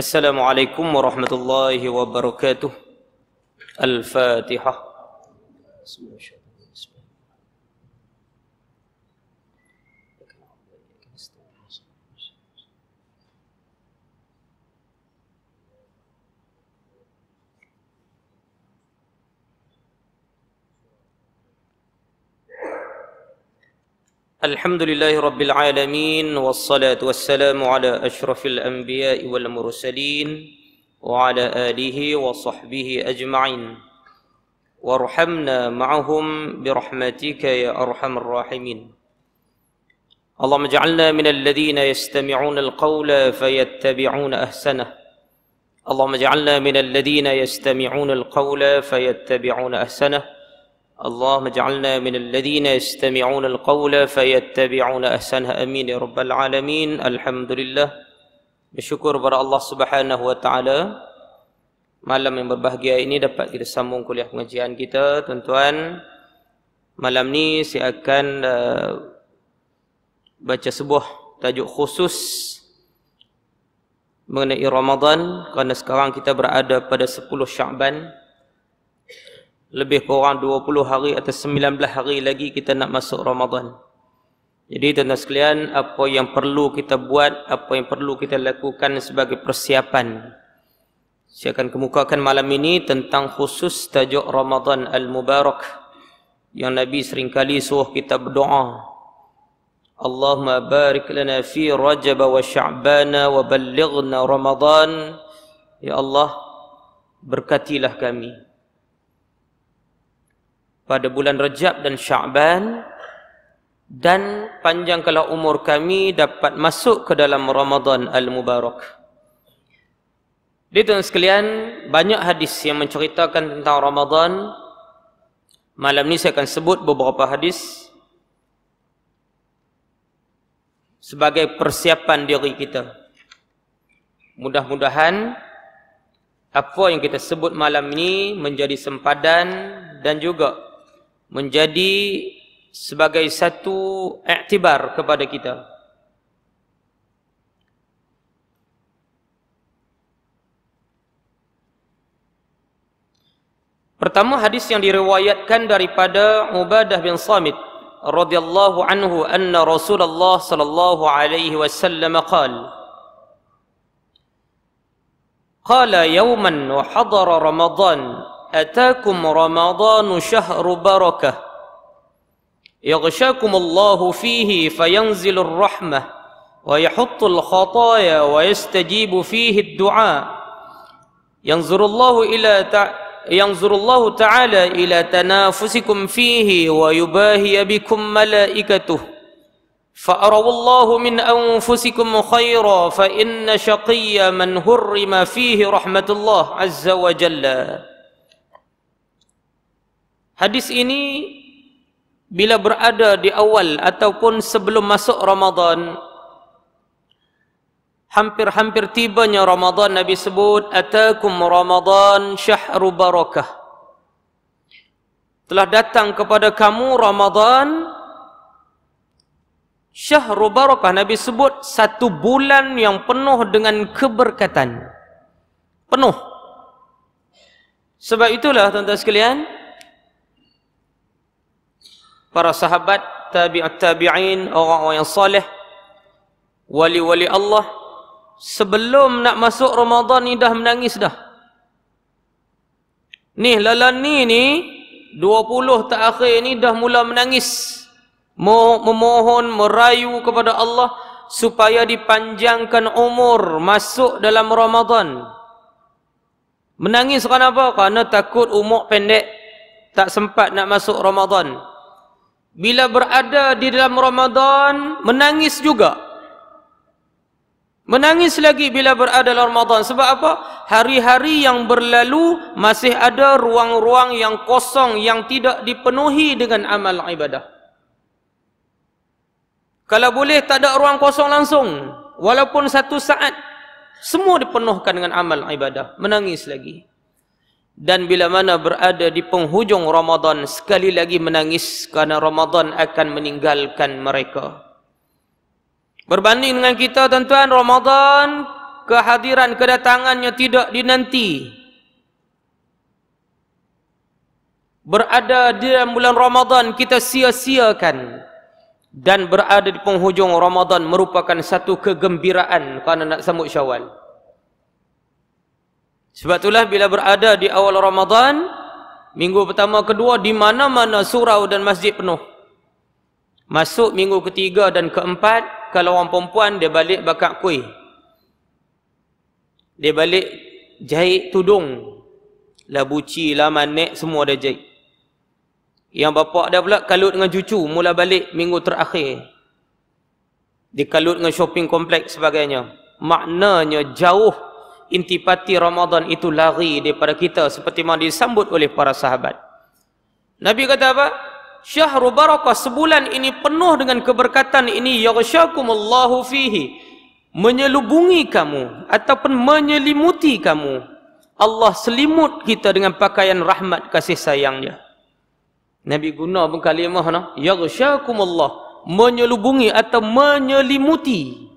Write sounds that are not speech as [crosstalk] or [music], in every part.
السلام عليكم ورحمة الله وبركاته الفاتحة بسم الله الحمد لله رب العالمين والصلاة والسلام على أشرف الأنبياء والمرسلين وعلى آله وصحبه أجمعين وارحمنا معهم برحمتك يا أرحم الراحمين اللهم اجعلنا من الذين يستمعون القول فيتبعون أحسنه اللهم اجعلنا من الذين يستمعون القول فيتبعون أحسنه اللهم اجعلنا من الذين يستمعون القول فيتبعون أحسنها أمين يا رب العالمين الحمد لله بشكر بر الله سبحانه وتعالى Malam yang berbahagia ini dapat kita sambung kuliah pengajian kita, tuan-tuan. Malam ni saya akan uh, baca sebuah tajuk khusus mengenai Ramadan kerana sekarang kita berada pada 10 Syaban 1400 lebih kurang 20 hari atau 19 hari lagi kita nak masuk Ramadan. Jadi tuan-tuan sekalian, apa yang perlu kita buat, apa yang perlu kita lakukan sebagai persiapan. Saya akan kemukakan malam ini tentang khusus tajuk Ramadan Al-Mubarak yang Nabi seringkali suruh kita berdoa. Allahumma barik lana fi Rajab wa Sya'ban wa ballighna Ramadan. Ya Allah, berkatilah kami pada bulan Rejab dan Syaban dan panjang panjangkanlah umur kami dapat masuk ke dalam Ramadan Al-Mubarak. Di tuan sekalian, banyak hadis yang menceritakan tentang Ramadan. Malam ini saya akan sebut beberapa hadis sebagai persiapan diri kita. Mudah-mudahan apa yang kita sebut malam ini menjadi sempadan dan juga menjadi sebagai satu iktibar kepada kita. Pertama hadis yang diriwayatkan daripada Ubadah bin Samit radhiyallahu anhu anna Rasulullah sallallahu alaihi wasallam qala قال يوما وحضر رمضان أتاكم رمضان شهر بركة يغشاكم الله فيه فينزل الرحمة ويحط الخطايا ويستجيب فيه الدعاء ينظر الله إلى تع... ينظر الله تعالى إلى تنافسكم فيه ويباهي بكم ملائكته فأروا الله من أنفسكم خيرا فإن شقي من هرم فيه رحمة الله عز وجل Hadis ini bila berada di awal ataupun sebelum masuk Ramadan hampir-hampir tibanya Ramadan Nabi sebut atakum Ramadan syahru barakah telah datang kepada kamu Ramadan syahru barakah Nabi sebut satu bulan yang penuh dengan keberkatan penuh sebab itulah tuan-tuan sekalian para sahabat tabi'at tabi'in orang-orang yang salih, wali-wali Allah sebelum nak masuk Ramadan ni dah menangis dah ni lalan ni ni 20 terakhir ni dah mula menangis memohon merayu kepada Allah supaya dipanjangkan umur masuk dalam Ramadan menangis kerana apa? kerana takut umur pendek tak sempat nak masuk Ramadan bila berada di dalam Ramadan menangis juga menangis lagi bila berada dalam Ramadan sebab apa hari-hari yang berlalu masih ada ruang-ruang yang kosong yang tidak dipenuhi dengan amal ibadah kalau boleh tak ada ruang kosong langsung walaupun satu saat semua dipenuhkan dengan amal ibadah menangis lagi dan bila mana berada di penghujung Ramadan sekali lagi menangis karena Ramadan akan meninggalkan mereka berbanding dengan kita tuan-tuan Ramadan kehadiran kedatangannya tidak dinanti berada di bulan Ramadan kita sia-siakan dan berada di penghujung Ramadan merupakan satu kegembiraan kerana nak sambut syawal sebab itulah bila berada di awal Ramadan, minggu pertama kedua di mana-mana surau dan masjid penuh. Masuk minggu ketiga dan keempat, kalau orang perempuan dia balik bakak kuih. Dia balik jahit tudung. Lah buci, lah manik, semua dia jahit. Yang bapak dia pula kalut dengan cucu, mula balik minggu terakhir. Dia kalut dengan shopping kompleks sebagainya. Maknanya jauh intipati Ramadan itu lari daripada kita seperti mana disambut oleh para sahabat. Nabi kata apa? Syahru barakah sebulan ini penuh dengan keberkatan ini yaghshakumullahu fihi menyelubungi kamu ataupun menyelimuti kamu. Allah selimut kita dengan pakaian rahmat kasih sayangnya. Nabi guna pun kalimah nah yaghshakumullah menyelubungi atau menyelimuti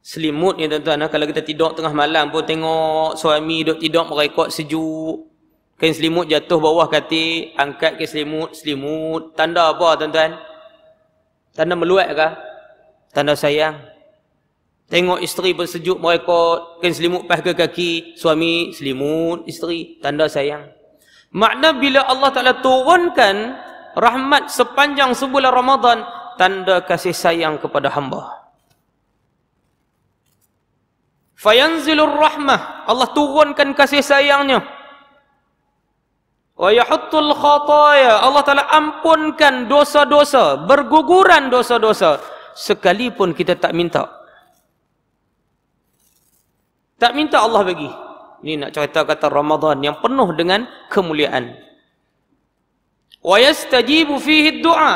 selimut ni tuan-tuan kalau kita tidur tengah malam pun tengok suami duduk tidur merekod sejuk kain selimut jatuh bawah katik angkat kain selimut selimut tanda apa tuan-tuan tanda meluat ke tanda sayang tengok isteri pun sejuk merekod kain selimut pas ke kaki suami selimut isteri tanda sayang makna bila Allah Ta'ala turunkan rahmat sepanjang sebulan Ramadan tanda kasih sayang kepada hamba fayanzilur rahmah Allah turunkan kasih sayangnya wa yahuttul khataya Allah telah ampunkan dosa-dosa berguguran dosa-dosa sekalipun kita tak minta tak minta Allah bagi ini nak cerita kata Ramadan yang penuh dengan kemuliaan wa yastajibu fihi ad-du'a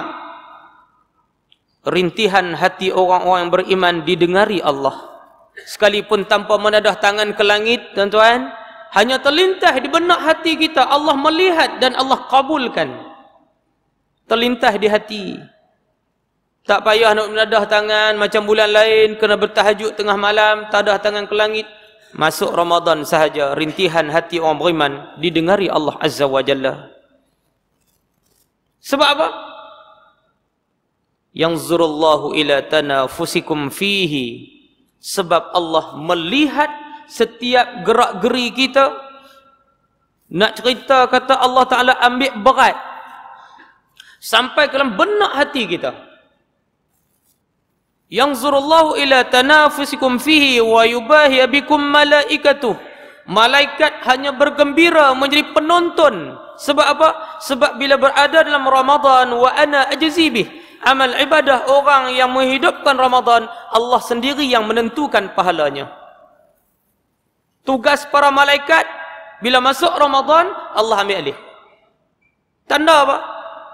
rintihan hati orang-orang yang beriman didengari Allah sekalipun tanpa menadah tangan ke langit tuan-tuan hanya terlintas di benak hati kita Allah melihat dan Allah kabulkan terlintas di hati tak payah nak menadah tangan macam bulan lain kena bertahajud tengah malam ada tangan ke langit masuk Ramadan sahaja rintihan hati orang beriman didengari Allah Azza wa Jalla sebab apa? Yang zurullahu ila tanafusikum fihi sebab Allah melihat setiap gerak-geri kita nak cerita kata Allah Ta'ala ambil berat sampai ke dalam benak hati kita yang zurullahu ila tanafusikum fihi wa yubahi abikum malaikatu malaikat hanya bergembira menjadi penonton sebab apa? sebab bila berada dalam Ramadan wa ana ajzibih amal ibadah orang yang menghidupkan Ramadan Allah sendiri yang menentukan pahalanya tugas para malaikat bila masuk Ramadan Allah ambil alih tanda apa?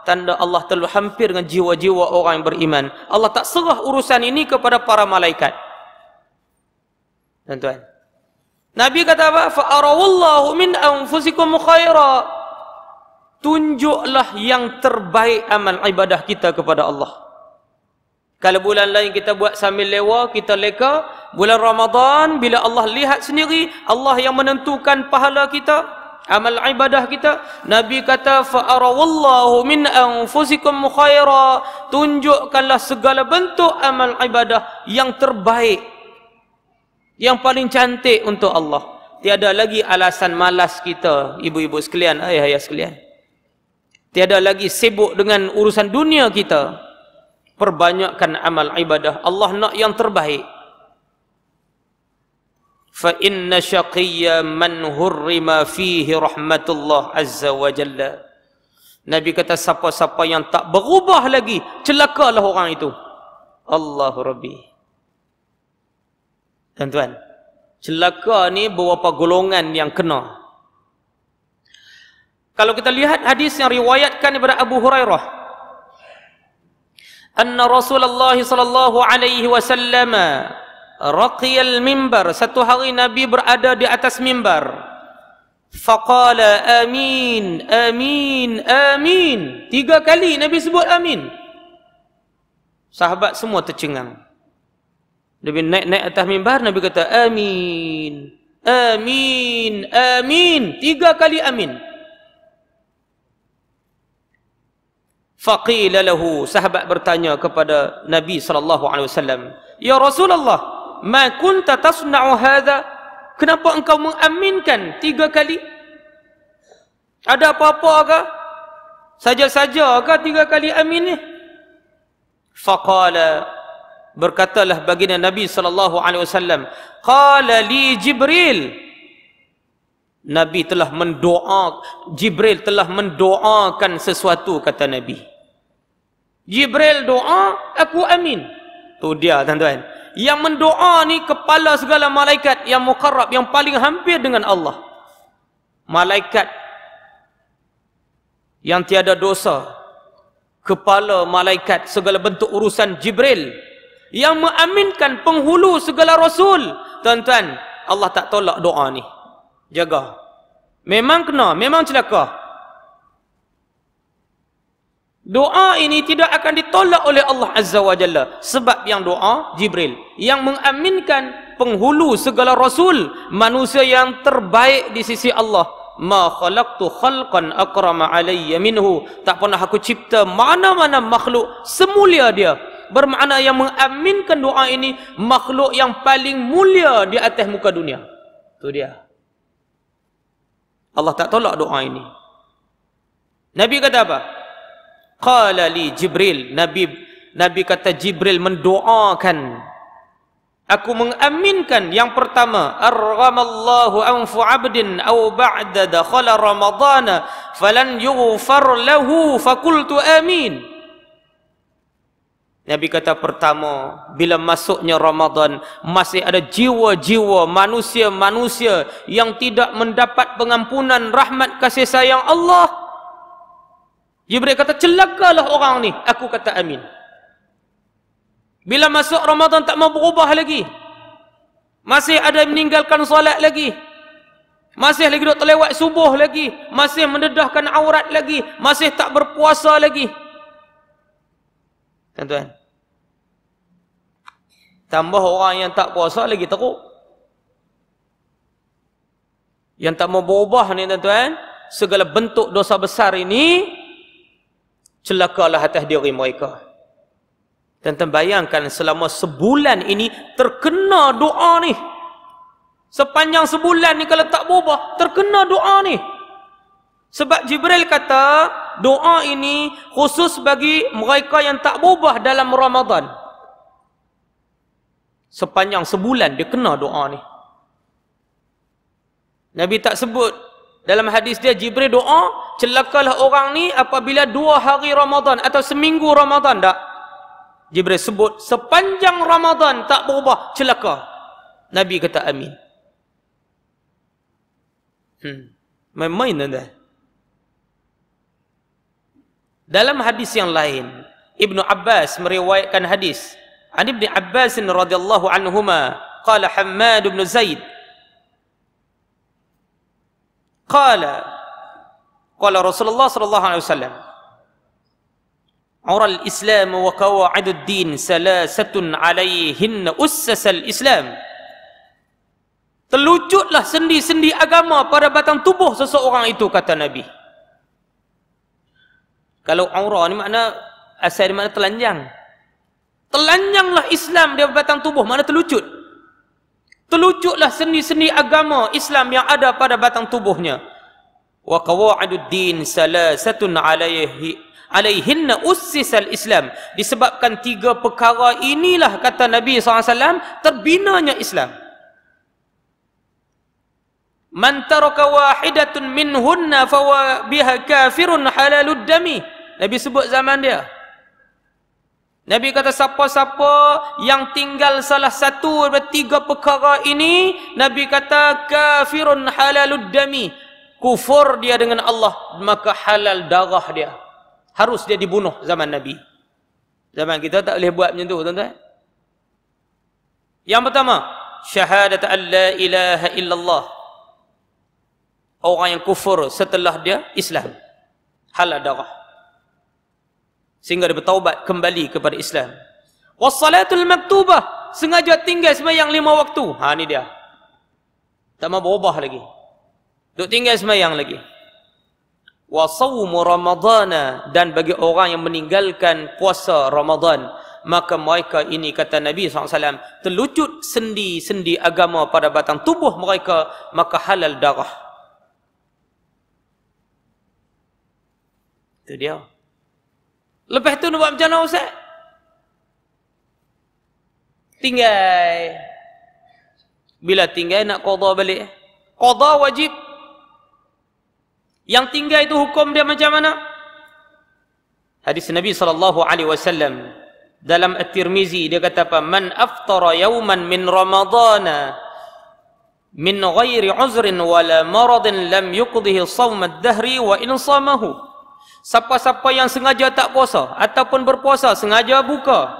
tanda Allah terlalu hampir dengan jiwa-jiwa orang yang beriman Allah tak serah urusan ini kepada para malaikat tuan-tuan Nabi kata apa? فَأَرَوُ اللَّهُ مِنْ أَنْفُسِكُمْ خَيْرًا tunjuklah yang terbaik amal ibadah kita kepada Allah. Kalau bulan lain kita buat sambil lewa, kita leka. Bulan Ramadan, bila Allah lihat sendiri, Allah yang menentukan pahala kita, amal ibadah kita. Nabi kata, فَأَرَوَاللَّهُ مِنْ أَنْفُسِكُمْ مُخَيْرًا Tunjukkanlah segala bentuk amal ibadah yang terbaik. Yang paling cantik untuk Allah. Tiada lagi alasan malas kita, ibu-ibu sekalian, ayah-ayah sekalian. Tiada lagi sibuk dengan urusan dunia kita. Perbanyakkan amal ibadah. Allah nak yang terbaik. Fa inna syaqiyya man hurrima fihi rahmatullah azza wa jalla. Nabi kata siapa-siapa yang tak berubah lagi, celakalah orang itu. Allah Rabbi. Tuan-tuan, celaka ni berapa golongan yang kena. Kalau kita lihat hadis yang riwayatkan daripada Abu Hurairah, "Anna Rasulullah sallallahu alaihi wasallam raqiyal mimbar, satu hari Nabi berada di atas mimbar. Faqala amin, amin, amin. Tiga kali Nabi sebut amin. Sahabat semua tercengang. Nabi naik-naik atas mimbar, Nabi kata amin, amin, amin. Tiga kali amin. Amin. Faqila lahu sahabat bertanya kepada Nabi sallallahu alaihi wasallam, "Ya Rasulullah, ma kunta tasna'u hadha? Kenapa engkau mengaminkan tiga kali? Ada apa-apa ke? Saja-saja ke tiga kali amin ni?" Faqala berkatalah baginda Nabi sallallahu alaihi wasallam, "Qala li Jibril" Nabi telah mendoa Jibril telah mendoakan sesuatu kata Nabi. Jibril doa, aku amin. Tu dia tuan-tuan. Yang mendoa ni kepala segala malaikat yang mukarrab, yang paling hampir dengan Allah. Malaikat yang tiada dosa. Kepala malaikat segala bentuk urusan Jibril. Yang mengaminkan penghulu segala Rasul. Tuan-tuan, Allah tak tolak doa ni. Jaga. Memang kena, memang celaka. Doa ini tidak akan ditolak oleh Allah Azza wa Jalla sebab yang doa Jibril yang mengaminkan penghulu segala rasul manusia yang terbaik di sisi Allah ma khalaqtu khalqan akrama alayya minhu tak pernah aku cipta mana-mana makhluk semulia dia bermakna yang mengaminkan doa ini makhluk yang paling mulia di atas muka dunia tu dia Allah tak tolak doa ini Nabi kata apa qala li jibril nabi nabi kata jibril mendoakan aku mengaminkan yang pertama arghamallahu anfu abdin aw ba'da dakhala ramadan falan yughfar lahu fakultu amin Nabi kata pertama bila masuknya Ramadan masih ada jiwa-jiwa manusia-manusia yang tidak mendapat pengampunan rahmat kasih sayang Allah. Jibril kata celakalah orang ni. Aku kata amin. Bila masuk Ramadan tak mau berubah lagi. Masih ada meninggalkan solat lagi. Masih lagi duduk terlewat subuh lagi. Masih mendedahkan aurat lagi. Masih tak berpuasa lagi. Tuan-tuan. Tambah orang yang tak puasa lagi teruk. Yang tak mau berubah ni tuan-tuan. Segala bentuk dosa besar ini celakalah atas diri mereka. Dan terbayangkan selama sebulan ini terkena doa ni. Sepanjang sebulan ni kalau tak berubah, terkena doa ni. Sebab Jibril kata, doa ini khusus bagi mereka yang tak berubah dalam Ramadan. Sepanjang sebulan dia kena doa ni. Nabi tak sebut dalam hadis dia Jibril doa celakalah orang ni apabila dua hari Ramadan atau seminggu Ramadan tak? Jibril sebut sepanjang Ramadan tak berubah celaka. Nabi kata amin. Hmm. Main-main anda. Dalam hadis yang lain, Ibn Abbas meriwayatkan hadis. An Ibn Abbas radhiyallahu anhuma qala Hammad bin Zaid qala Qala Rasulullah sallallahu alaihi wasallam Aural Islam wa qawaidud din salasatun alaihin ussasal Islam Terlucutlah sendi-sendi agama pada batang tubuh seseorang itu kata Nabi Kalau aura ni makna asal ni makna telanjang Telanjanglah Islam di batang tubuh mana terlucut Terlucutlah sendi-sendi agama Islam yang ada pada batang tubuhnya wa qawaidud din salasatun alayhi alaihinna ussis al-islam disebabkan tiga perkara inilah kata Nabi SAW terbinanya Islam man taraka wahidatun minhunna fawa biha kafirun halalud dami Nabi sebut zaman dia Nabi kata siapa-siapa yang tinggal salah satu daripada tiga perkara ini Nabi kata kafirun halalud dami kufur dia dengan Allah maka halal darah dia harus dia dibunuh zaman Nabi zaman kita tak boleh buat macam tu tuan-tuan yang pertama syahadat alla ilaha illallah orang yang kufur setelah dia Islam halal darah sehingga dia bertaubat kembali kepada Islam wassalatul maktubah sengaja tinggal sembahyang lima waktu ha ni dia tak mau berubah lagi Duk tinggal semayang lagi. Wa sawmu ramadana dan bagi orang yang meninggalkan puasa Ramadhan maka mereka ini kata Nabi SAW terlucut sendi-sendi agama pada batang tubuh mereka maka halal darah itu dia lepas tu nak buat macam mana Ustaz? tinggal bila tinggal nak qadha balik qadha wajib yang tinggal itu hukum dia macam mana? Hadis Nabi sallallahu alaihi wasallam dalam At-Tirmizi dia kata apa? Man aftara yawman min Ramadhan min ghairi uzrin wala maradin lam yuqdihi sawm ad-dahri wa in samahu. Siapa-siapa yang sengaja tak puasa ataupun berpuasa sengaja buka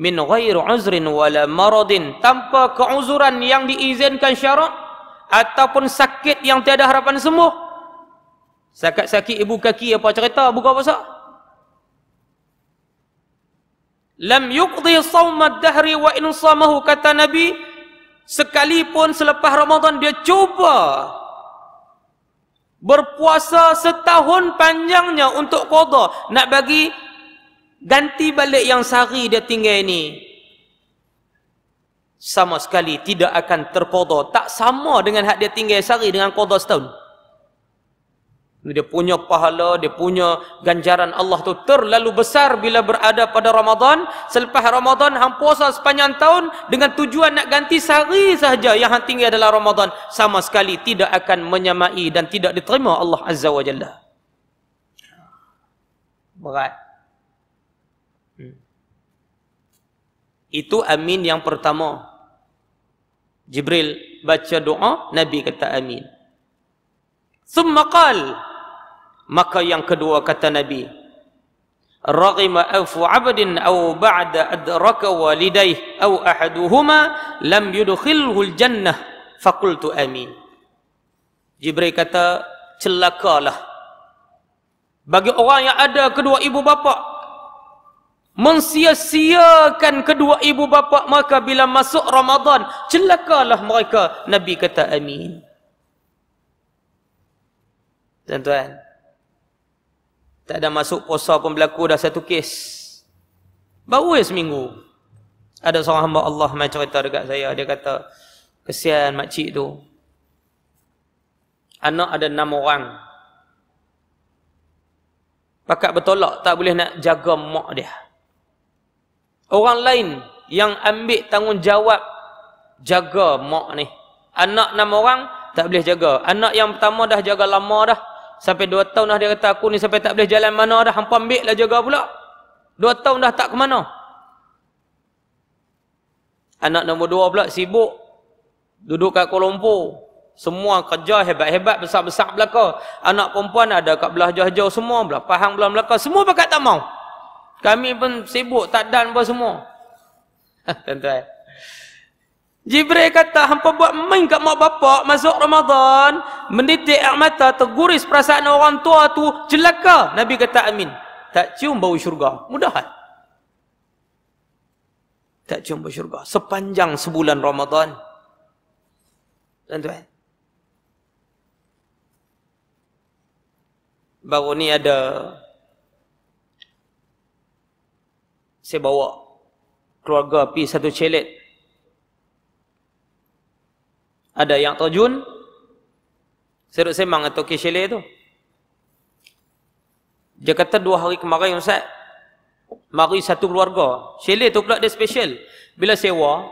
min ghairi uzrin wala maradin tanpa keuzuran yang diizinkan syarak ataupun sakit yang tiada harapan sembuh sakit-sakit ibu kaki apa cerita buka puasa lam yuqdi saumad dahri wa in samahu kata nabi sekalipun selepas ramadan dia cuba berpuasa setahun panjangnya untuk qada nak bagi ganti balik yang sehari dia tinggal ini sama sekali tidak akan terkodo tak sama dengan hak dia tinggal sehari dengan kodo setahun dia punya pahala dia punya ganjaran Allah tu terlalu besar bila berada pada Ramadan selepas Ramadan hang puasa sepanjang tahun dengan tujuan nak ganti sehari sahaja yang hang tinggal dalam Ramadan sama sekali tidak akan menyamai dan tidak diterima Allah Azza wa Jalla berat hmm. itu amin yang pertama Jibril baca doa, Nabi kata amin. Thumma qal, maka yang kedua kata Nabi, رغم أف عبد أو بعد أدرك walidayh أو أحدهما lAm يدخله Jannah. فقلت Amin. Jibril kata celakalah bagi orang yang ada kedua ibu bapa mensia kedua ibu bapa mereka bila masuk Ramadan celakalah mereka nabi kata amin tuan, -tuan tak ada masuk posa pun berlaku dah satu kes baru ya seminggu ada seorang hamba Allah main cerita dekat saya dia kata kesian mak cik tu anak ada enam orang pakat bertolak tak boleh nak jaga mak dia orang lain yang ambil tanggungjawab jaga mak ni anak enam orang tak boleh jaga anak yang pertama dah jaga lama dah sampai dua tahun dah dia kata aku ni sampai tak boleh jalan mana dah hampa ambil lah jaga pula dua tahun dah tak ke mana anak nombor dua pula sibuk duduk kat Kuala Lumpur semua kerja hebat-hebat besar-besar belaka anak perempuan ada kat belah jauh-jauh semua belah pahang belah belaka semua pakat tak mau kami pun sibuk tak dan apa semua. [laughs] Tuan-tuan. Jibril kata hampa buat main kat mak bapak masuk Ramadan, menitik air mata terguris perasaan orang tua tu celaka. Nabi kata amin. Tak cium bau syurga. Mudah kan? Tak cium bau syurga sepanjang sebulan Ramadan. Tuan-tuan. Baru ni ada saya bawa keluarga pi satu celet ada yang terjun serut semang atau ke celet tu dia kata dua hari kemarin Ustaz mari satu keluarga celet tu pula dia special bila sewa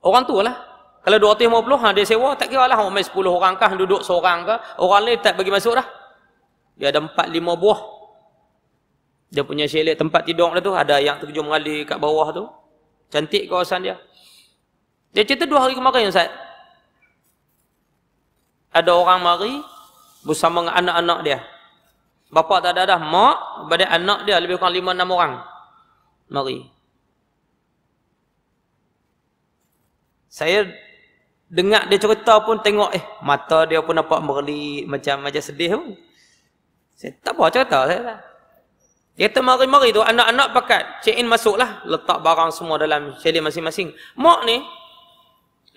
orang tu lah kalau 250 ha, dia sewa tak kira lah orang main 10 orang kah duduk seorang kah. orang ni tak bagi masuk dah dia ada 4-5 buah dia punya selit tempat tidur dia tu ada yang terjun mengalir kat bawah tu. Cantik kawasan dia. Dia cerita dua hari kemarin Ustaz. Ada orang mari bersama dengan anak-anak dia. Bapa tak ada dah, mak, badan anak dia lebih kurang lima enam orang. Mari. Saya dengar dia cerita pun tengok eh mata dia pun nampak merli macam macam sedih pun. Saya tak apa cerita saya. Dia kata mari-mari tu anak-anak pakat. Check in masuklah. Letak barang semua dalam cili masing-masing. Mak ni.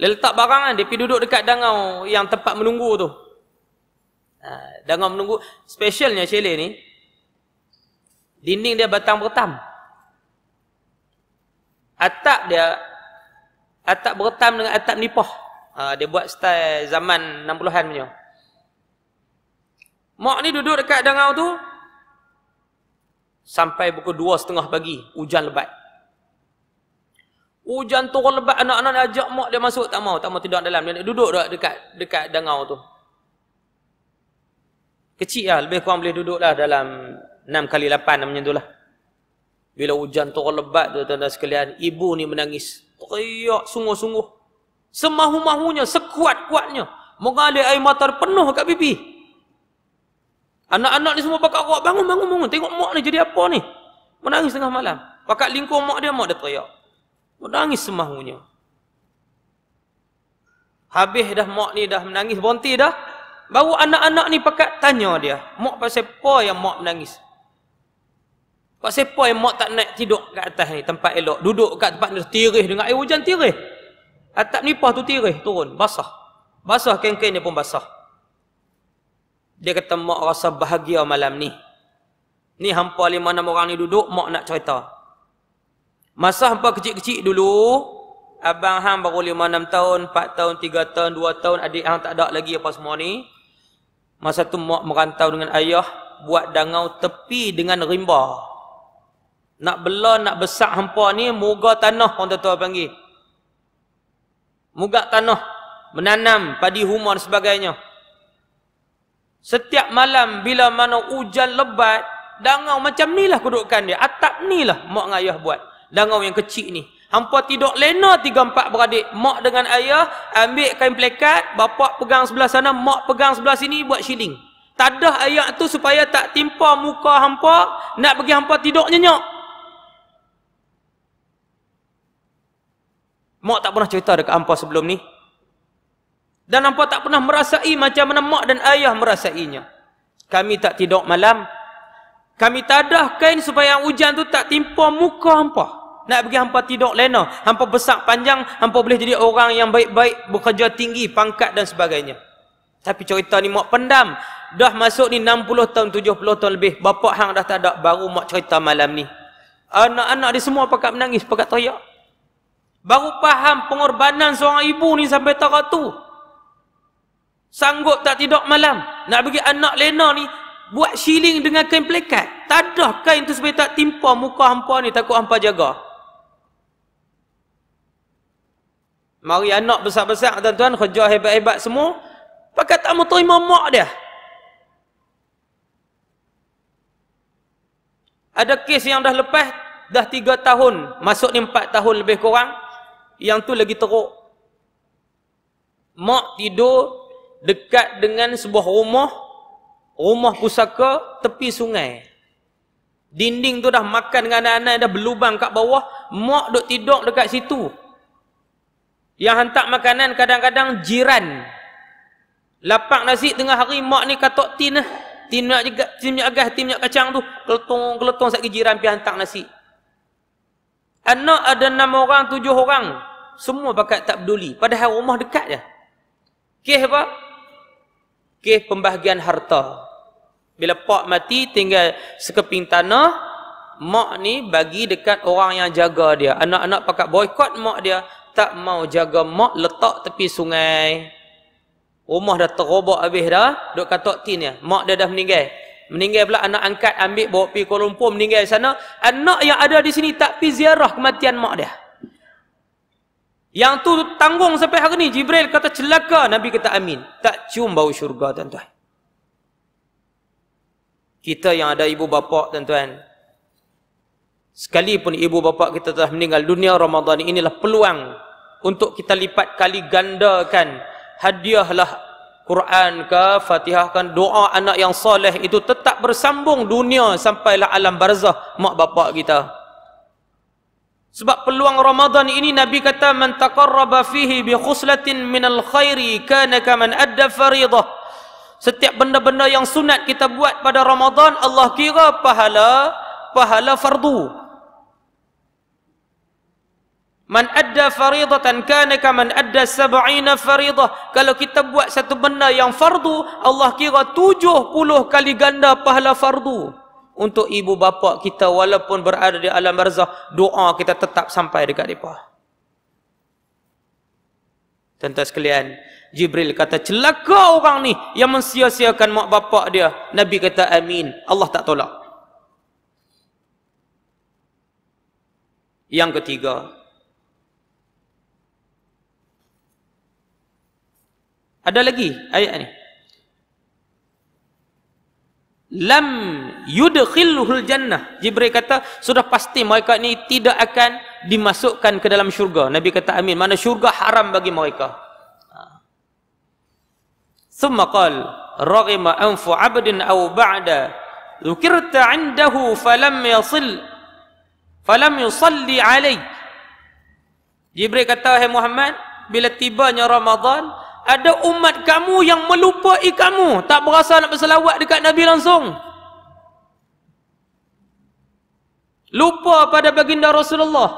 Dia letak barang kan. Dia pergi duduk dekat dangau yang tempat menunggu tu. Ha, dangau menunggu. Specialnya cili ni. Dinding dia batang bertam. Atap dia. Atap bertam dengan atap nipah. Ha, dia buat style zaman 60-an punya. Mak ni duduk dekat dangau tu sampai pukul dua setengah pagi hujan lebat hujan turun lebat anak-anak ajak mak dia masuk tak mau tak mau tidur dalam dia duduk dekat dekat dangau tu kecil lah lebih kurang boleh duduk lah dalam enam kali lapan macam tu lah bila hujan turun lebat tu tuan-tuan sekalian ibu ni menangis teriak sungguh-sungguh semahu-mahunya sekuat-kuatnya mengalir air mata penuh kat pipi Anak-anak ni semua bakal awak bangun, bangun, bangun. Tengok mak ni jadi apa ni. Menangis tengah malam. Pakat lingkung mak dia, mak dia teriak. Menangis semahunya. Habis dah mak ni dah menangis, berhenti dah. Baru anak-anak ni pakat tanya dia. Mak pasal apa yang mak menangis? Pasal apa yang mak tak naik tidur kat atas ni, tempat elok. Duduk kat tempat ni, tirih dengan air hujan, tirih. Atap nipah tu tirih, turun, basah. Basah, kain-kain dia pun basah. Dia kata mak rasa bahagia malam ni. Ni hampa lima enam orang ni duduk mak nak cerita. Masa hampa kecil-kecil dulu, abang hang baru lima enam tahun, empat tahun, tiga tahun, dua tahun, adik hang tak ada lagi apa semua ni. Masa tu mak merantau dengan ayah buat dangau tepi dengan rimba. Nak bela nak besar hampa ni moga tanah orang tua-tua panggil. Moga tanah menanam padi huma dan sebagainya. Setiap malam bila mana hujan lebat, dangau macam ni lah kedudukan dia. Atap ni lah mak dengan ayah buat. Dangau yang kecil ni. Hampa tidur lena tiga empat beradik. Mak dengan ayah ambil kain plekat, bapak pegang sebelah sana, mak pegang sebelah sini buat shilling. Tadah ayah tu supaya tak timpa muka hampa, nak pergi hampa tidur nyenyak. Mak tak pernah cerita dekat hampa sebelum ni. Dan hampa tak pernah merasai macam mana mak dan ayah merasainya. Kami tak tidur malam. Kami tadah kain supaya hujan tu tak timpa muka hampa. Nak bagi hampa tidur lena. Hampa besar panjang. Hampa boleh jadi orang yang baik-baik. Bekerja tinggi, pangkat dan sebagainya. Tapi cerita ni mak pendam. Dah masuk ni 60 tahun, 70 tahun lebih. Bapak hang dah tak ada. Baru mak cerita malam ni. Anak-anak dia semua pakat menangis, pakat teriak. Baru faham pengorbanan seorang ibu ni sampai tarak tu sanggup tak tidur malam nak bagi anak lena ni buat shilling dengan kain pelekat tak ada kain tu supaya tak timpa muka hampa ni takut hampa jaga mari anak besar-besar tuan-tuan kerja hebat-hebat semua pakai tak mau terima mak dia ada kes yang dah lepas dah 3 tahun masuk ni 4 tahun lebih kurang yang tu lagi teruk mak tidur dekat dengan sebuah rumah rumah pusaka tepi sungai dinding tu dah makan dengan anak-anak dah berlubang kat bawah mak duduk tidur dekat situ yang hantar makanan kadang-kadang jiran lapak nasi tengah hari mak ni katok tin lah tin minyak juga tin minyak agas tin minyak kacang tu keletong keletong sat jiran pi hantar nasi anak ada enam orang tujuh orang semua pakat tak peduli padahal rumah dekat je kes apa Gih pembahagian harta. Bila pak mati tinggal sekeping tanah, mak ni bagi dekat orang yang jaga dia. Anak-anak pakat boikot mak dia, tak mau jaga mak letak tepi sungai. Rumah dah terobok habis dah, duk kata tin dia. Mak dia dah meninggal. Meninggal pula anak angkat ambil bawa pi Kuala Lumpur meninggal sana. Anak yang ada di sini tak pergi ziarah kematian mak dia. Yang tu tanggung sampai hari ni. Jibril kata celaka. Nabi kata amin. Tak cium bau syurga tuan-tuan. Kita yang ada ibu bapa tuan-tuan. Sekalipun ibu bapa kita telah meninggal dunia Ramadan inilah peluang untuk kita lipat kali gandakan hadiahlah Quran ke Fatihah kan doa anak yang soleh itu tetap bersambung dunia sampailah alam barzah mak bapa kita. Sebab peluang Ramadan ini Nabi kata man taqarraba fihi bi khuslatin minal khairi kana man adda faridah. Setiap benda-benda yang sunat kita buat pada Ramadan Allah kira pahala pahala fardu. Man adda faridatan kana man adda sab'ina faridah. Kalau kita buat satu benda yang fardu, Allah kira 70 kali ganda pahala fardu untuk ibu bapa kita walaupun berada di alam barzah doa kita tetap sampai dekat depa tentu sekalian Jibril kata celaka orang ni yang mensia-siakan mak bapak dia. Nabi kata amin. Allah tak tolak. Yang ketiga. Ada lagi ayat ni lam yudkhilhul jannah jibril kata sudah pasti mereka ini tidak akan dimasukkan ke dalam syurga nabi kata amin mana syurga haram bagi mereka ha. qal ثم anfu abdin aw ba'da او بعد fa lam فلم fa lam يصلي عليك jibril kata hai muhammad bila tibanya ramadan ada umat kamu yang melupai kamu tak berasa nak berselawat dekat Nabi langsung lupa pada baginda Rasulullah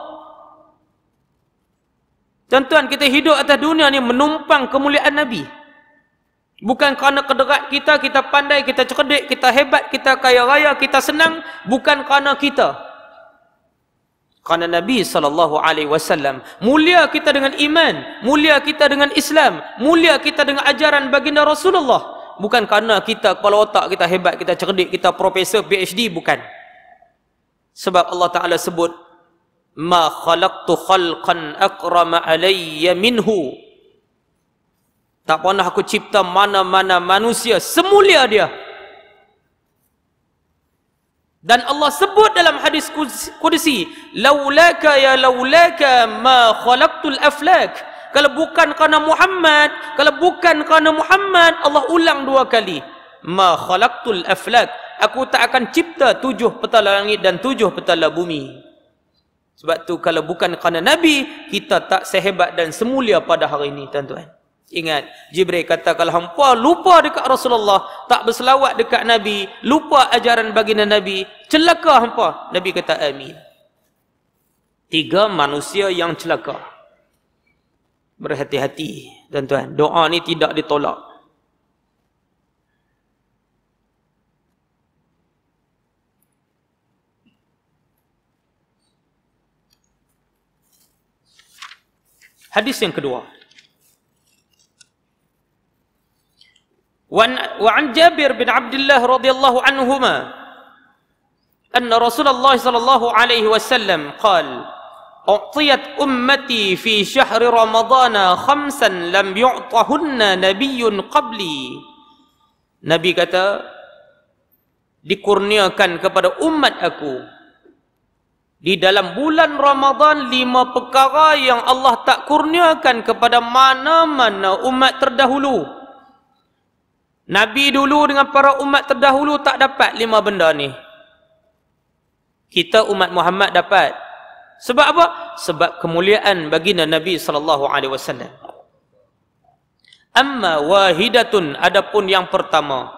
tuan-tuan kita hidup atas dunia ni menumpang kemuliaan Nabi bukan kerana kederat kita kita pandai, kita cerdik, kita hebat kita kaya raya, kita senang bukan kerana kita kerana Nabi sallallahu alaihi wasallam mulia kita dengan iman, mulia kita dengan Islam, mulia kita dengan ajaran baginda Rasulullah. Bukan kerana kita kepala otak kita hebat, kita cerdik, kita profesor PhD bukan. Sebab Allah Taala sebut ma khalaqtu khalqan akrama alayya minhu. Tak pernah aku cipta mana-mana manusia semulia dia dan Allah sebut dalam hadis kudusi, "Laulaka ya laulaka ma khalaqtul aflak." Kalau bukan kerana Muhammad, kalau bukan kerana Muhammad, Allah ulang dua kali, "Ma khalaqtul aflak." Aku tak akan cipta tujuh petala langit dan tujuh petala bumi. Sebab tu kalau bukan kerana Nabi, kita tak sehebat dan semulia pada hari ini, tuan-tuan. Ingat, Jibril kata kalau hampa lupa dekat Rasulullah, tak berselawat dekat Nabi, lupa ajaran baginda Nabi, celaka hampa. Nabi kata amin. Tiga manusia yang celaka. Berhati-hati, tuan-tuan. Doa ni tidak ditolak. Hadis yang kedua. وعن جابر بن عبد الله رضي الله عنهما أن رسول الله صلى الله عليه وسلم قال أعطيت أمتي في شهر رمضان خمسا لم يعطهن نبي قبلي نبي kata dikurniakan kepada umat aku di dalam bulan Ramadan lima perkara yang Allah tak kurniakan kepada mana-mana umat terdahulu Nabi dulu dengan para umat terdahulu tak dapat lima benda ni. Kita umat Muhammad dapat. Sebab apa? Sebab kemuliaan bagi Nabi sallallahu alaihi wasallam. Amma wahidatun adapun yang pertama.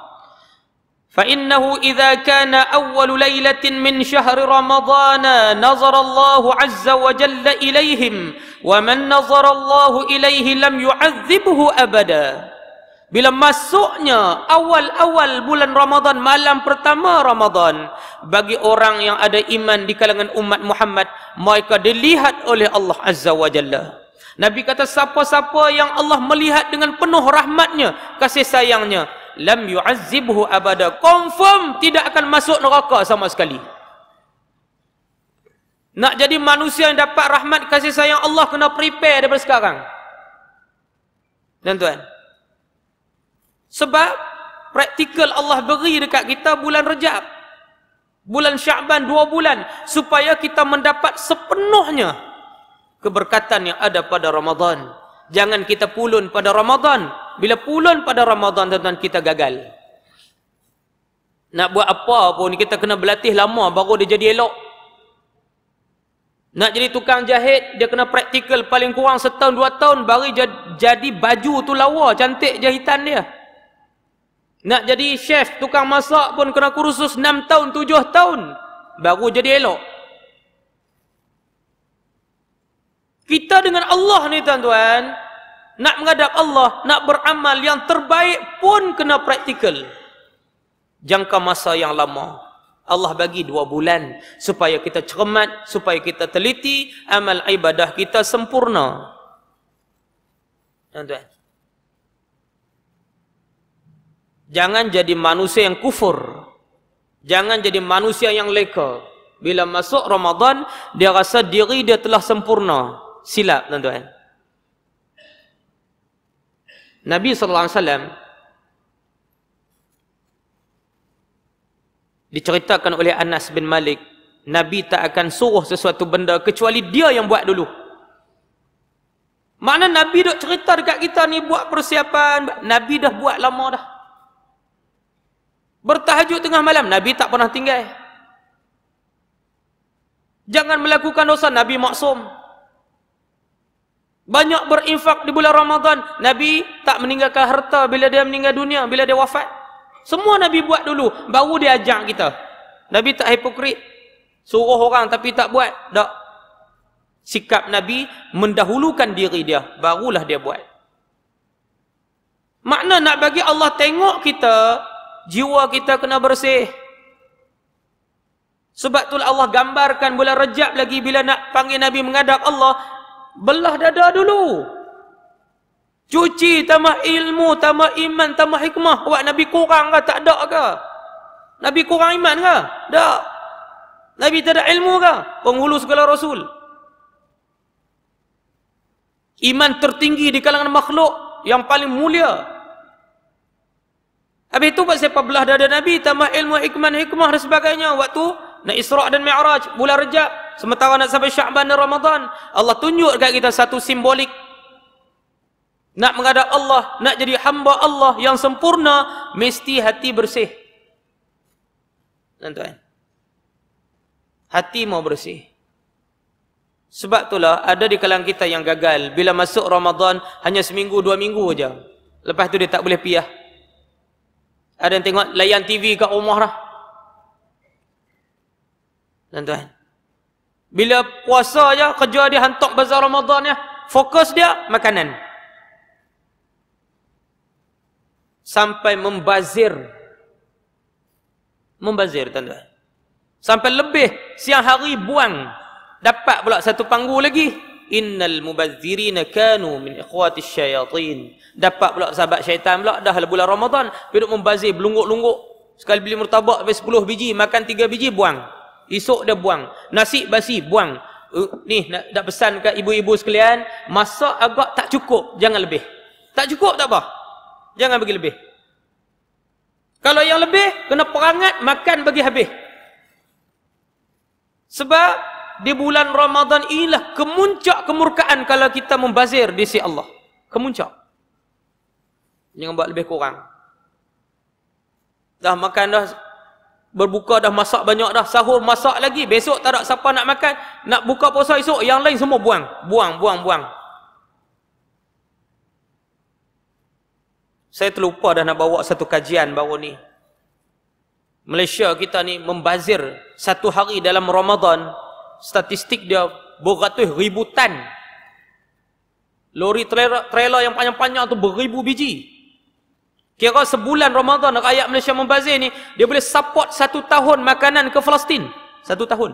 Fa innahu idza kana awwal lailatin min syahr Ramadhan nazar Allahu azza wa jalla ilaihim wa man nazara Allahu ilaihi lam yu'adzibuhu abada. Bila masuknya awal-awal bulan Ramadan, malam pertama Ramadan, bagi orang yang ada iman di kalangan umat Muhammad, mereka dilihat oleh Allah Azza wa Jalla. Nabi kata siapa-siapa yang Allah melihat dengan penuh rahmatnya, kasih sayangnya, lam yu'azzibhu abada, confirm tidak akan masuk neraka sama sekali. Nak jadi manusia yang dapat rahmat kasih sayang Allah kena prepare daripada sekarang. Dan tuan, -tuan sebab praktikal Allah beri dekat kita bulan Rejab. Bulan Syaban dua bulan supaya kita mendapat sepenuhnya keberkatan yang ada pada Ramadan. Jangan kita pulun pada Ramadan. Bila pulun pada Ramadan tuan-tuan kita gagal. Nak buat apa pun kita kena berlatih lama baru dia jadi elok. Nak jadi tukang jahit, dia kena praktikal paling kurang setahun dua tahun baru jadi baju tu lawa, cantik jahitan dia. Nak jadi chef, tukang masak pun kena kursus 6 tahun, 7 tahun. Baru jadi elok. Kita dengan Allah ni tuan-tuan, nak menghadap Allah, nak beramal yang terbaik pun kena praktikal. Jangka masa yang lama. Allah bagi dua bulan supaya kita cermat, supaya kita teliti, amal ibadah kita sempurna. Tuan-tuan. Jangan jadi manusia yang kufur. Jangan jadi manusia yang leka. Bila masuk Ramadan, dia rasa diri dia telah sempurna. Silap, tuan-tuan. Nabi sallallahu alaihi wasallam diceritakan oleh Anas bin Malik, Nabi tak akan suruh sesuatu benda kecuali dia yang buat dulu. Mana Nabi dok cerita dekat kita ni buat persiapan, Nabi dah buat lama dah. Bertahajud tengah malam Nabi tak pernah tinggal. Jangan melakukan dosa Nabi maksum. Banyak berinfak di bulan Ramadan, Nabi tak meninggalkan harta bila dia meninggal dunia, bila dia wafat. Semua Nabi buat dulu, baru dia ajak kita. Nabi tak hipokrit. Suruh orang tapi tak buat. Tak. Sikap Nabi mendahulukan diri dia, barulah dia buat. Makna nak bagi Allah tengok kita, jiwa kita kena bersih. Sebab tu Allah gambarkan bulan Rejab lagi bila nak panggil Nabi menghadap Allah, belah dada dulu. Cuci tamah ilmu, tamah iman, tamah hikmah. Buat Nabi kurang ke? Tak ada ke? Nabi kurang iman ke? Tak. Nabi tak ada ilmu ke? Penghulu segala Rasul. Iman tertinggi di kalangan makhluk yang paling mulia Habis itu buat siapa belah dada Nabi tambah ilmu hikmah hikmah dan sebagainya waktu nak Isra dan Mi'raj bulan Rejab sementara nak sampai Syaban dan Ramadan Allah tunjuk dekat kita satu simbolik nak menghadap Allah nak jadi hamba Allah yang sempurna mesti hati bersih tuan-tuan hati mau bersih sebab itulah ada di kalangan kita yang gagal bila masuk Ramadan hanya seminggu dua minggu aja lepas tu dia tak boleh piah ada yang tengok layan TV kat rumah lah. Tuan-tuan. Bila puasa je, kerja dia hantar bazar Ramadan je. Ya, fokus dia, makanan. Sampai membazir. Membazir, tuan-tuan. Sampai lebih siang hari buang. Dapat pula satu panggul Lagi innal mubazzirin kanu min ikhwati syayatin dapat pula sahabat syaitan pula dah lah bulan Ramadan duduk membazir belungguk-lungguk sekali beli murtabak habis 10 biji makan tiga biji buang esok dia buang nasi basi buang uh, ni nak, nak pesan ke ibu-ibu sekalian masak agak tak cukup jangan lebih tak cukup tak apa jangan bagi lebih kalau yang lebih kena perangat makan bagi habis sebab di bulan Ramadan inilah kemuncak kemurkaan kalau kita membazir di sisi Allah. Kemuncak. Jangan buat lebih kurang. Dah makan dah berbuka dah masak banyak dah sahur masak lagi besok tak ada siapa nak makan nak buka puasa esok yang lain semua buang buang buang buang saya terlupa dah nak bawa satu kajian baru ni Malaysia kita ni membazir satu hari dalam Ramadan statistik dia beratus ribu tan lori trailer, trailer yang panjang-panjang tu beribu biji kira sebulan Ramadan rakyat Malaysia membazir ni dia boleh support satu tahun makanan ke Palestin satu tahun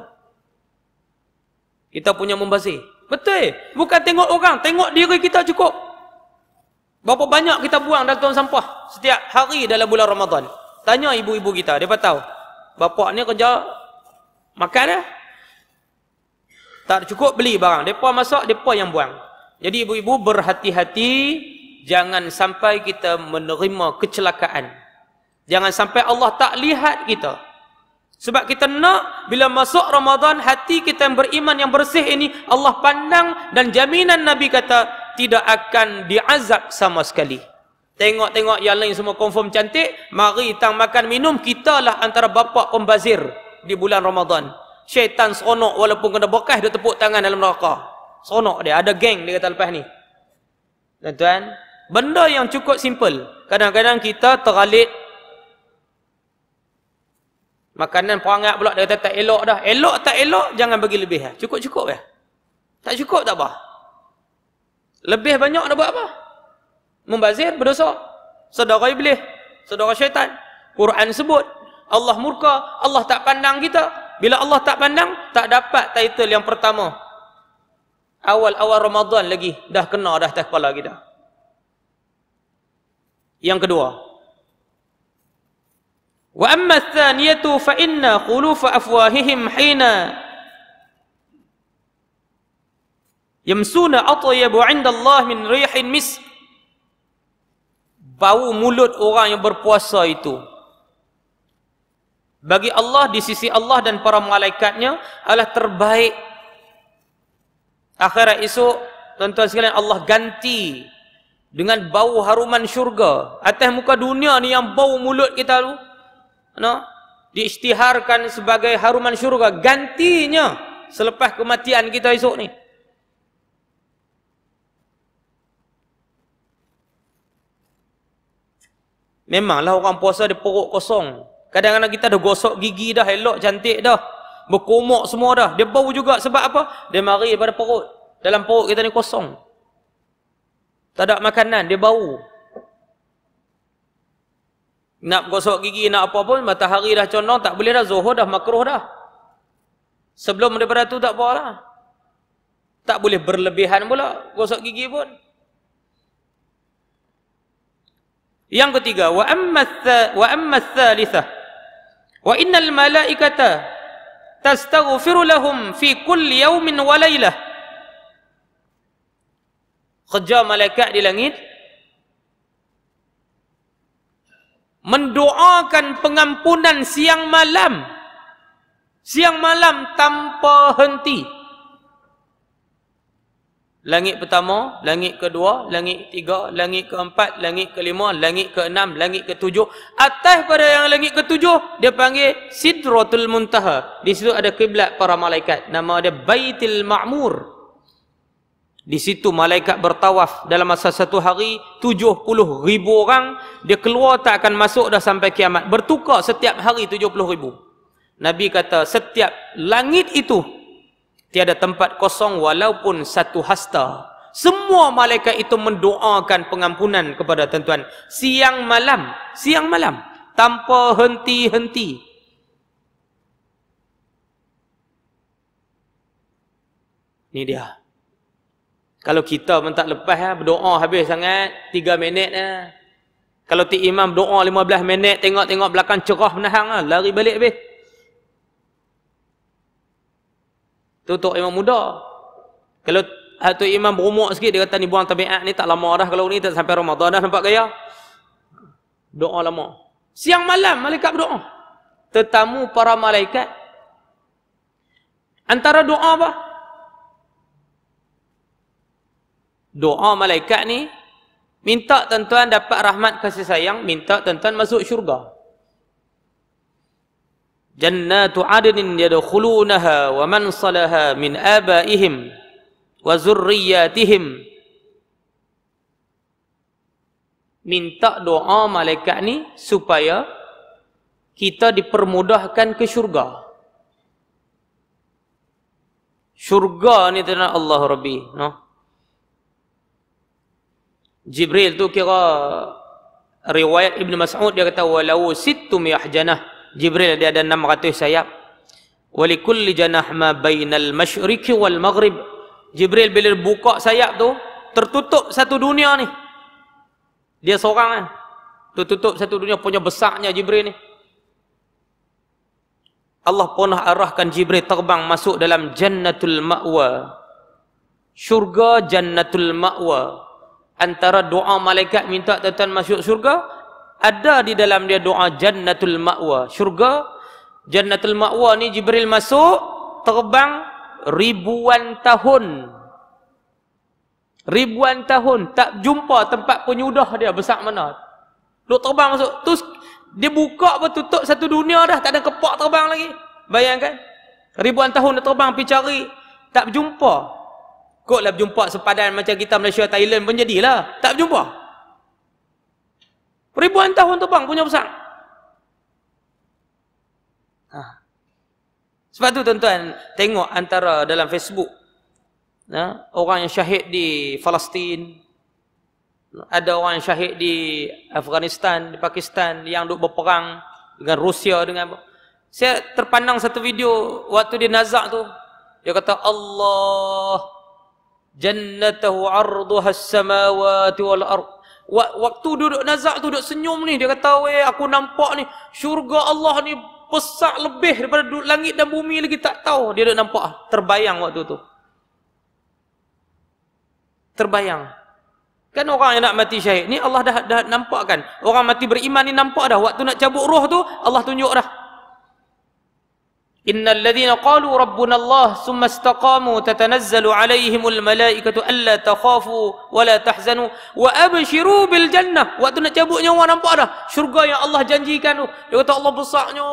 kita punya membazir betul bukan tengok orang tengok diri kita cukup berapa banyak kita buang dalam tuan sampah setiap hari dalam bulan Ramadan tanya ibu-ibu kita dia tahu bapak ni kerja makan dia eh? tak cukup beli barang depa masak depa yang buang jadi ibu-ibu berhati-hati jangan sampai kita menerima kecelakaan jangan sampai Allah tak lihat kita sebab kita nak bila masuk Ramadan hati kita yang beriman yang bersih ini Allah pandang dan jaminan Nabi kata tidak akan diazab sama sekali tengok-tengok yang lain semua confirm cantik mari tang makan minum kitalah antara bapa pembazir di bulan Ramadan syaitan seronok walaupun kena bekas dia tepuk tangan dalam neraka seronok dia ada geng dia kata lepas ni tuan-tuan benda yang cukup simple kadang-kadang kita teralit makanan perangat pula dia kata tak elok dah elok tak elok jangan bagi lebih lah cukup-cukup ya tak cukup tak apa lebih banyak nak buat apa membazir berdosa saudara iblis saudara syaitan Quran sebut Allah murka Allah tak pandang kita bila Allah tak pandang, tak dapat title yang pertama. Awal-awal Ramadan lagi, dah kena dah atas kepala kita. Yang kedua. Wa amma thaniyatu fa inna quluf afwahihim hina yamsuna atyabu 'inda Allah min rihin misk. Bau mulut orang yang berpuasa itu, bagi Allah di sisi Allah dan para malaikatnya adalah terbaik akhirnya esok tuan-tuan sekalian Allah ganti dengan bau haruman syurga atas muka dunia ni yang bau mulut kita tu no? diisytiharkan sebagai haruman syurga gantinya selepas kematian kita esok ni memanglah orang puasa dia perut kosong Kadang-kadang kita dah gosok gigi dah, elok, cantik dah. Berkomok semua dah. Dia bau juga sebab apa? Dia mari pada perut. Dalam perut kita ni kosong. Tak ada makanan, dia bau. Nak gosok gigi, nak apa pun, matahari dah condong, tak boleh dah. Zuhur dah, makruh dah. Sebelum daripada tu tak apa lah. Tak boleh berlebihan pula gosok gigi pun. Yang ketiga, wa amma wa amma wa innal malaikata tastaghfiru lahum fi kulli yawmin wa lailah kerja malaikat di langit mendoakan pengampunan siang malam siang malam tanpa henti Langit pertama, langit kedua, langit tiga, langit keempat, langit kelima, langit keenam, langit ketujuh. Atas pada yang langit ketujuh, dia panggil Sidratul Muntaha. Di situ ada kiblat para malaikat. Nama dia Baitil Ma'mur. Di situ malaikat bertawaf dalam masa satu hari, tujuh puluh ribu orang. Dia keluar tak akan masuk dah sampai kiamat. Bertukar setiap hari tujuh puluh ribu. Nabi kata, setiap langit itu tiada tempat kosong walaupun satu hasta semua malaikat itu mendoakan pengampunan kepada tuan-tuan siang malam siang malam tanpa henti-henti Ini dia kalau kita pun tak lepas ha, berdoa habis sangat tiga minit ah. kalau ti imam doa 15 minit tengok-tengok belakang cerah menahan ha. lari balik habis Tutup imam muda. Kalau satu imam berumur sikit dia kata ni buang tabiat ni tak lama dah kalau ni tak sampai Ramadan dah nampak gaya. Doa lama. Siang malam malaikat berdoa. Tetamu para malaikat. Antara doa apa? Doa malaikat ni minta tuan-tuan dapat rahmat kasih sayang, minta tuan-tuan masuk syurga. Jannah jannatu adnin yadkhulunaha wa man salaha min abaihim wa zurriyatihim minta doa malaikat ni supaya kita dipermudahkan ke syurga syurga ni tanda Allah Rabbi no? Jibril tu kira riwayat Ibn Mas'ud dia kata walau sittum yahjanah Jibril dia ada 600 sayap. Walikulli janah ma bainal masyriqi wal maghrib. Jibril bila buka sayap tu, tertutup satu dunia ni. Dia seorang kan. Tertutup satu dunia punya besarnya Jibril ni. Allah pernah arahkan Jibril terbang masuk dalam Jannatul Ma'wa. Syurga Jannatul Ma'wa. Antara doa malaikat minta tuan masuk syurga, ada di dalam dia doa jannatul ma'wa syurga jannatul ma'wa ni Jibril masuk terbang ribuan tahun ribuan tahun tak jumpa tempat penyudah dia besar mana duk terbang masuk tu dia buka apa tutup satu dunia dah tak ada kepak terbang lagi bayangkan ribuan tahun dia terbang pergi cari tak berjumpa kok lah berjumpa sepadan macam kita Malaysia Thailand pun jadilah tak berjumpa ribuan tahun tu bang punya pesan ha. sebab tu tuan-tuan tengok antara dalam Facebook ya, orang yang syahid di Palestin ada orang yang syahid di Afghanistan, di Pakistan yang duk berperang dengan Rusia dengan saya terpandang satu video waktu dia nazak tu dia kata Allah jannatahu arduhas samawati wal ardh waktu duduk nazak tu duduk senyum ni dia kata weh aku nampak ni syurga Allah ni besar lebih daripada langit dan bumi lagi tak tahu dia duduk nampak terbayang waktu tu terbayang kan orang yang nak mati syahid ni Allah dah dah kan orang mati beriman ni nampak dah waktu nak cabut roh tu Allah tunjuk dah إن الذين قالوا ربنا الله ثم استقاموا تتنزل عليهم الملائكة ألا تخافوا ولا تحزنوا وأبشروا بالجنة وقتنا cabut nyawa nampak dah syurga yang Allah janjikan tu dia kata Allah besarnya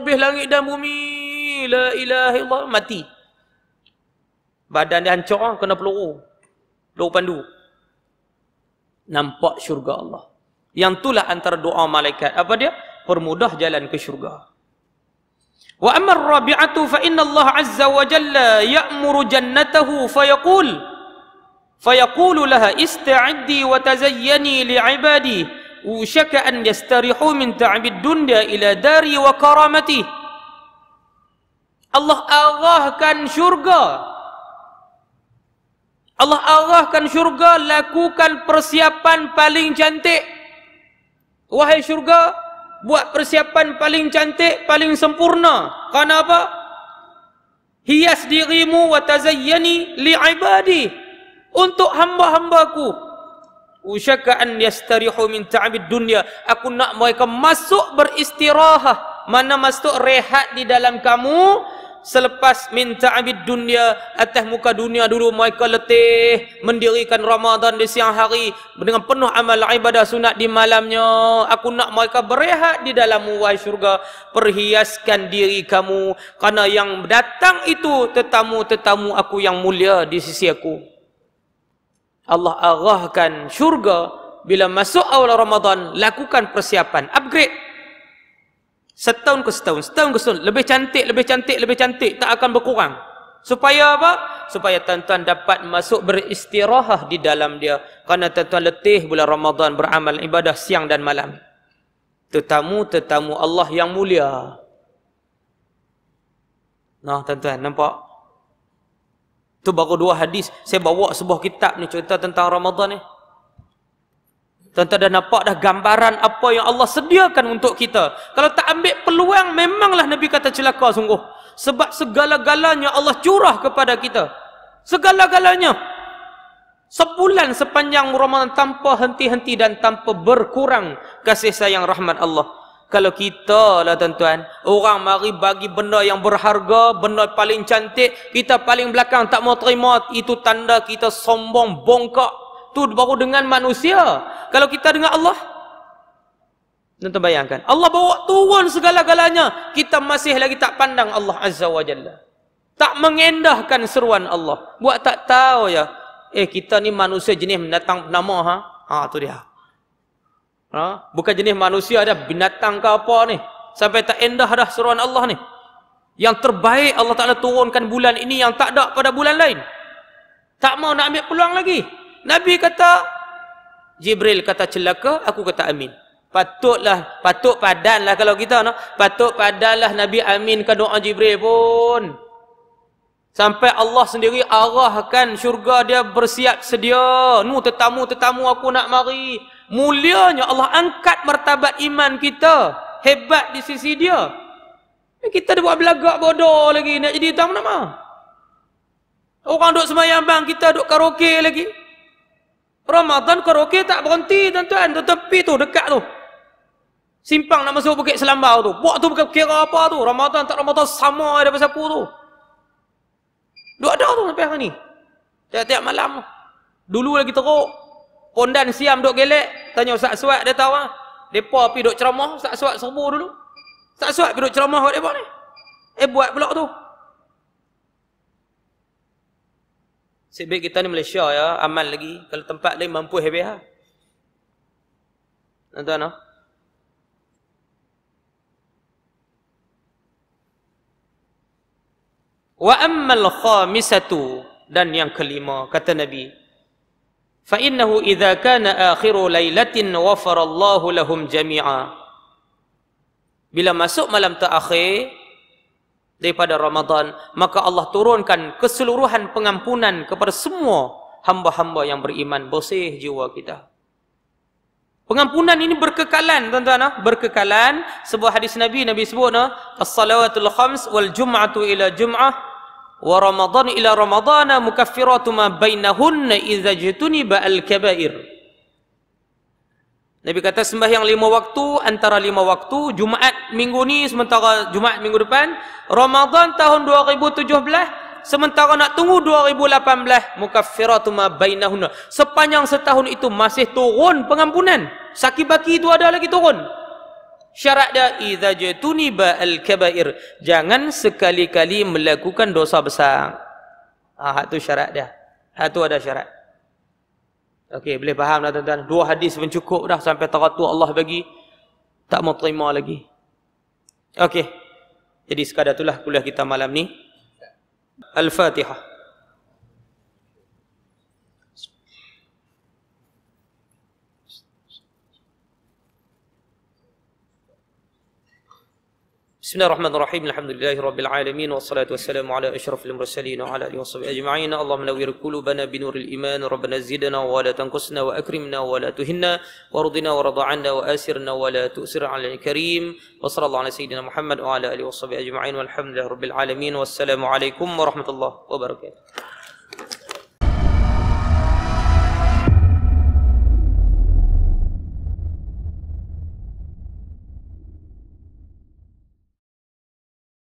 lebih langit dan bumi la ilaha illallah mati badan dia hancur ah kena peluru peluru pandu nampak syurga Allah yang itulah antara doa malaikat apa dia permudah jalan ke syurga Wa amma ar-rabi'atu fa inna Allah azza wa jalla ya'muru jannatahu fa yaqul fa yaqul laha ista'iddi wa tazayyani li'ibadi ushaka an yastarihu min ta'bid dunya ila dari wa karamati Allah arahkan syurga Allah arahkan syurga lakukan persiapan paling cantik wahai syurga buat persiapan paling cantik paling sempurna kerana apa hias dirimu wa tazayyani li ibadi untuk hamba-hambaku usyaka an yastarihu min ta'bid dunya aku nak mereka masuk beristirahat mana masuk rehat di dalam kamu selepas minta abid dunia atas muka dunia dulu mereka letih mendirikan Ramadan di siang hari dengan penuh amal ibadah sunat di malamnya aku nak mereka berehat di dalam wahai syurga perhiaskan diri kamu karena yang datang itu tetamu-tetamu aku yang mulia di sisi aku Allah arahkan syurga bila masuk awal Ramadan lakukan persiapan upgrade setahun ke setahun, setahun ke setahun, lebih cantik, lebih cantik, lebih cantik, tak akan berkurang. Supaya apa? Supaya tuan-tuan dapat masuk beristirahah di dalam dia. Kerana tuan-tuan letih bulan Ramadan beramal ibadah siang dan malam. Tetamu-tetamu Allah yang mulia. Nah, tuan-tuan, nampak? Tu baru dua hadis. Saya bawa sebuah kitab ni cerita tentang Ramadan ni. Tuan-tuan dah nampak dah gambaran apa yang Allah sediakan untuk kita. Kalau tak ambil peluang, memanglah Nabi kata celaka sungguh. Sebab segala-galanya Allah curah kepada kita. Segala-galanya. Sebulan sepanjang Ramadan tanpa henti-henti dan tanpa berkurang kasih sayang rahmat Allah. Kalau kita lah tuan-tuan, orang mari bagi benda yang berharga, benda paling cantik, kita paling belakang tak mau terima, itu tanda kita sombong, bongkok, tu baru dengan manusia. Kalau kita dengan Allah, nanti bayangkan. Allah bawa tuan segala-galanya, kita masih lagi tak pandang Allah Azza wa Jalla. Tak mengendahkan seruan Allah. Buat tak tahu ya. Eh, kita ni manusia jenis mendatang nama ha. Ha tu dia. Ha? Bukan jenis manusia dah binatang ke apa ni. Sampai tak endah dah seruan Allah ni. Yang terbaik Allah Ta'ala turunkan bulan ini yang tak ada pada bulan lain. Tak mau nak ambil peluang lagi. Nabi kata Jibril kata celaka, aku kata amin. Patutlah, patut padanlah kalau kita nak, patut padanlah Nabi amin ke doa Jibril pun. Sampai Allah sendiri arahkan syurga dia bersiap sedia. Nu tetamu-tetamu aku nak mari. Mulianya Allah angkat martabat iman kita. Hebat di sisi dia. Kita dah buat belagak bodoh lagi. Nak jadi tamu nama. mah. Orang duduk semayang bang, kita duduk karaoke lagi. Ramadan karaoke tak berhenti tuan-tuan. Tu tepi tu dekat tu. Simpang nak masuk Bukit Selambau tu. Buat tu bukan kira apa tu. Ramadan tak Ramadan sama ada pasal apa tu. Duk ada tu sampai hari ni. Tiap-tiap malam. Dulu lagi teruk. Pondan siam dok gelek. Tanya Ustaz Suat dia tahu lah. Depa pergi duk ceramah. Ustaz Suat serbu dulu. Ustaz Suat pi dok ceramah kat depa ni. Eh buat pula tu. Sebab kita ni Malaysia ya, aman lagi. Kalau tempat lain mampu hebat ha. Nonton no? Wa ammal khamisatu dan yang kelima kata Nabi. Fa innahu idza kana akhiru lailatin wafarallahu lahum jami'a. Bila masuk malam terakhir, daripada Ramadan maka Allah turunkan keseluruhan pengampunan kepada semua hamba-hamba yang beriman bersih jiwa kita pengampunan ini berkekalan tuan-tuan ah. berkekalan sebuah hadis Nabi Nabi sebut ah, as-salawatul khams wal jum'atu ila jum'ah wa ramadhan ila Ramadhana mukaffiratu ma bainahunna idza jatuni ba al kaba'ir Nabi kata sembahyang lima waktu antara lima waktu Jumaat minggu ni sementara Jumaat minggu depan Ramadan tahun 2017 sementara nak tunggu 2018 mukaffiratu ma bainahunna sepanjang setahun itu masih turun pengampunan sakit baki itu ada lagi turun syarat dia idza jatuni al kabair jangan sekali-kali melakukan dosa besar ah ha, itu syarat dia ha, itu ada syarat Okey, boleh faham dah tuan-tuan. Dua hadis pun cukup dah sampai teratur Allah bagi. Tak mau terima lagi. Okey. Jadi sekadar itulah kuliah kita malam ni. Al-Fatihah. بسم الله الرحمن الرحيم الحمد لله رب العالمين والصلاة والسلام على أشرف المرسلين وعلى آله وصحبه أجمعين اللهم نور قلوبنا بنور الإيمان ربنا زدنا ولا تنقصنا وأكرمنا ولا تهنا وارضنا ورضى عنا وآسرنا ولا تؤسر على الكريم وصلى الله على سيدنا محمد وعلى آله وصحبه أجمعين والحمد لله رب العالمين والسلام عليكم ورحمة الله وبركاته